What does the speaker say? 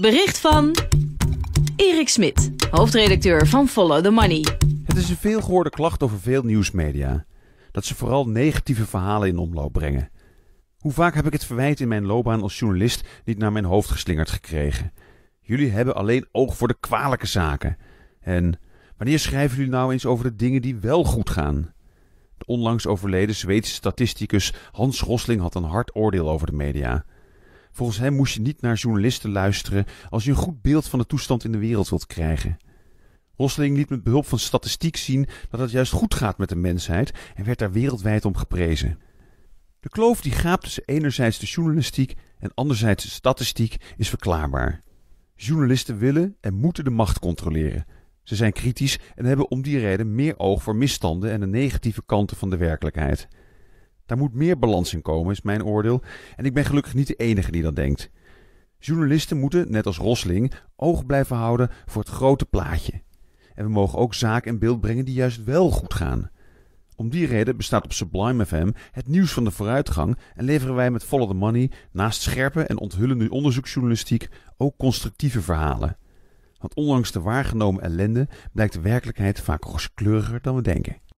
Bericht van Erik Smit, hoofdredacteur van Follow the Money. Het is een veelgehoorde klacht over veel nieuwsmedia. Dat ze vooral negatieve verhalen in omloop brengen. Hoe vaak heb ik het verwijt in mijn loopbaan als journalist niet naar mijn hoofd geslingerd gekregen? Jullie hebben alleen oog voor de kwalijke zaken. En wanneer schrijven jullie nou eens over de dingen die wel goed gaan? De onlangs overleden Zweedse statisticus Hans Rosling had een hard oordeel over de media. Volgens hem moest je niet naar journalisten luisteren als je een goed beeld van de toestand in de wereld wilt krijgen. Rosling liet met behulp van statistiek zien dat het juist goed gaat met de mensheid en werd daar wereldwijd om geprezen. De kloof die gaapt tussen enerzijds de journalistiek en anderzijds de statistiek is verklaarbaar. Journalisten willen en moeten de macht controleren. Ze zijn kritisch en hebben om die reden meer oog voor misstanden en de negatieve kanten van de werkelijkheid. Daar moet meer balans in komen, is mijn oordeel. En ik ben gelukkig niet de enige die dat denkt. Journalisten moeten, net als Rosling, oog blijven houden voor het grote plaatje. En we mogen ook zaken in beeld brengen die juist wel goed gaan. Om die reden bestaat op Sublime FM het nieuws van de vooruitgang en leveren wij met volle the Money naast scherpe en onthullende onderzoeksjournalistiek ook constructieve verhalen. Want ondanks de waargenomen ellende blijkt de werkelijkheid vaak roskleuriger dan we denken.